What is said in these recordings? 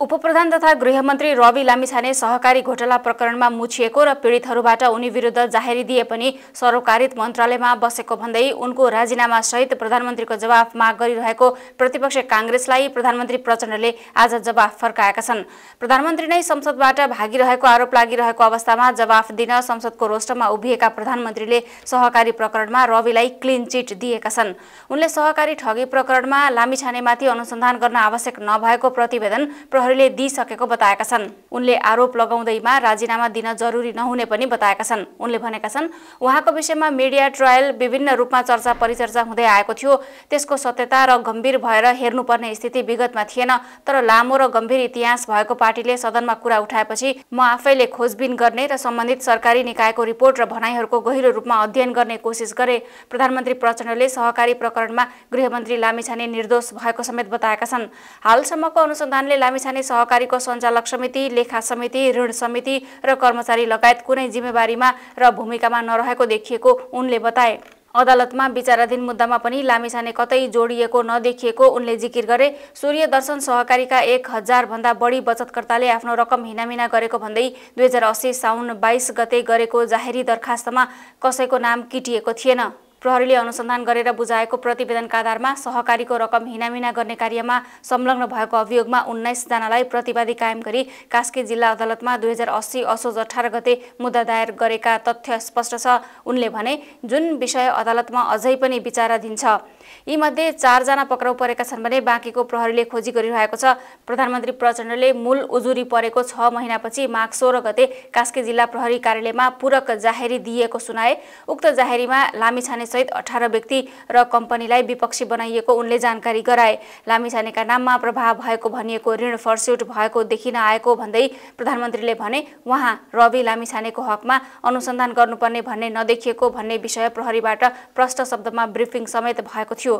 उपप्रधान तथा गृहमन्त्री रवि लामिछाने सहकारी घोटाला प्रकरणमा मुछिएको र पीडितहरूबाट उनी विरुद्ध जाहेरी दिए पनि सरोकारित मन्त्रालयमा बसेको भन्दै उनको राजीनामा सहित प्रधानमन्त्रीको जवाफ माग गरिरहेको प्रतिपक्ष काङ्ग्रेसलाई प्रधानमन्त्री प्रचण्डले आज जवाफ फर्काएका छन् प्रधानमन्त्री नै संसदबाट भागिरहेको आरोप लागिरहेको अवस्थामा जवाफ दिन संसदको रोष्टमा उभिएका प्रधानमन्त्रीले सहकारी प्रकरणमा रविलाई क्लिन चिट दिएका छन् उनले सहकारी ठगी प्रकरणमा लामिछानेमाथि अनुसन्धान गर्न आवश्यक नभएको प्रतिवेदन नेताहरूले दिइसकेको बताएका छन् उनले आरोप लगाउँदैमा राजीनामा दिन जरुरी नहुने पनि बताएका छन् उनले भनेका छन् उहाँको विषयमा मिडिया ट्रायल विभिन्न रूपमा चर्चा परिचर्चा हुँदै आएको थियो त्यसको सत्यता र गम्भीर भएर हेर्नुपर्ने स्थिति विगतमा थिएन तर लामो र गम्भीर इतिहास भएको पार्टीले सदनमा कुरा उठाएपछि म आफैले खोजबिन गर्ने र सम्बन्धित सरकारी निकायको रिपोर्ट र भनाइहरूको गहिरो रूपमा अध्ययन गर्ने कोसिस गरे प्रधानमन्त्री प्रचण्डले सहकारी प्रकरणमा गृहमन्त्री लामिछाने निर्दोष भएको समेत बताएका छन् हालसम्मको अनुसन्धानले लामिछाने भने सहकारीको सञ्चालक समिति लेखा समिति ऋण समिति र कर्मचारी लगायत कुनै जिम्मेवारीमा र भूमिकामा नरहेको देखिएको उनले बताए अदालतमा विचाराधीन मुद्दामा पनि लामिसाने कतै जोडिएको नदेखिएको उनले जिकिर गरे सूर्य दर्शन सहकारीका एक हजारभन्दा बढी बचतकर्ताले आफ्नो रकम हिनामिना गरेको भन्दै दुई हजार अस्सी साउन बाइस गते गरेको जाहेरी दरखास्तमा कसैको नाम किटिएको थिएन प्रहरीले अनुसन्धान गरेर बुझाएको प्रतिवेदनका आधारमा सहकारीको रकम हिनामिना गर्ने कार्यमा संलग्न भएको अभियोगमा उन्नाइसजनालाई प्रतिवादी कायम गरी कास्की जिल्ला अदालतमा दुई हजार अस्सी असोज अठार गते मुद्दा दायर गरेका तथ्य स्पष्ट छ उनले भने जुन विषय अदालतमा अझै पनि विचाराधीन छ यीमध्ये चारजना पक्राउ परेका छन् भने बाँकीको प्रहरीले खोजी गरिरहेको छ प्रधानमन्त्री प्रचण्डले मूल उजुरी परेको छ महिनापछि माघ सोह्र गते कास्की जिल्ला प्रहरी कार्यालयमा पूरक जाहेरी दिएको सुनाए उक्त जाहेरीमा लामिछाने सहित अठार व्यक्ति र कम्पनीलाई विपक्षी बनाइएको उनले जानकारी गराए लामिछानेका नाममा प्रभाव भएको भनिएको ऋण फर्स्युट भएको देखिन आएको भन्दै प्रधानमन्त्रीले भने उहाँ रवि लामिछानेको हकमा अनुसन्धान गर्नुपर्ने भन्ने नदेखिएको भन्ने विषय प्रहरीबाट प्रष्ट शब्दमा ब्रिफिङ समेत भएको थियो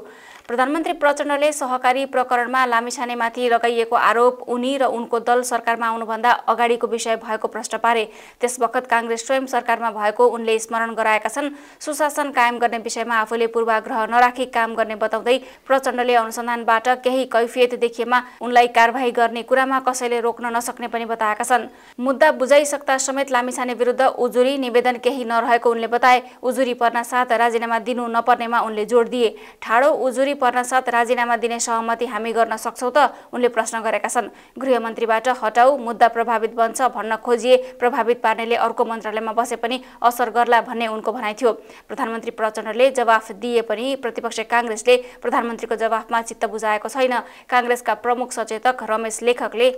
प्रधानमन्त्री प्रचण्डले सहकारी प्रकरणमा लामिछानेमाथि लगाइएको आरोप उनी र उनको दल सरकारमा आउनुभन्दा अगाडिको विषय भएको प्रश्न पारे त्यसवखत काङ्ग्रेस स्वयं सरकारमा भएको उनले स्मरण गराएका छन् सुशासन कायम गर्ने गर्ने विषयमा आफूले पूर्वाग्रह नराखी काम गर्ने बताउँदै प्रचण्डले अनुसन्धानबाट केही कैफियत देखिएमा उनलाई कारवाही गर्ने कुरामा कसैले रोक्न नसक्ने पनि बताएका छन् मुद्दा बुझाइसक्दा समेत लामिछाने विरुद्ध उजुरी निवेदन केही नरहेको उनले बताए उजुरी पर्न साथ राजीनामा दिनु नपर्नेमा उनले जोड दिए ठाडो उजुरी पर्न साथ राजीनामा दिने सहमति हामी गर्न सक्छौ त उनले प्रश्न गरेका छन् गृहमन्त्रीबाट हटाऊ मुद्दा प्रभावित बन्छ भन्न खोजिए प्रभावित पार्नेले अर्को मन्त्रालयमा बसे पनि असर गर्ला भन्ने उनको भनाइ थियो प्रधानमन्त्री प्रचण्ड गभर्नरले जवाफ दिए पनि प्रतिपक्ष काङ्ग्रेसले प्रधानमन्त्रीको जवाफमा चित्त बुझाएको छैन काङ्ग्रेसका प्रमुख सचेतक रमेश लेखकले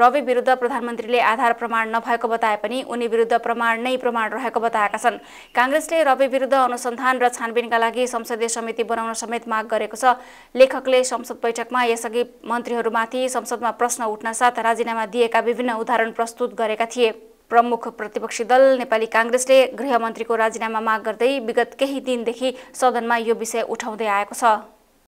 रवि विरुद्ध प्रधानमन्त्रीले आधार प्रमाण नभएको बताए पनि उनी विरुद्ध प्रमाण नै प्रमाण रहेको बताएका छन् काङ्ग्रेसले रवि विरुद्ध अनुसन्धान र छानबिनका लागि संसदीय समिति बनाउन समेत माग गरेको छ लेखकले संसद बैठकमा यसअघि मन्त्रीहरूमाथि संसदमा प्रश्न उठ्न साथ राजीनामा दिएका विभिन्न उदाहरण प्रस्तुत गरेका थिए प्रमुख प्रतिपक्षी दल नेपाली काङ्ग्रेसले गृहमन्त्रीको राजीनामा माग गर्दै विगत केही दिनदेखि सदनमा यो विषय उठाउँदै आएको छ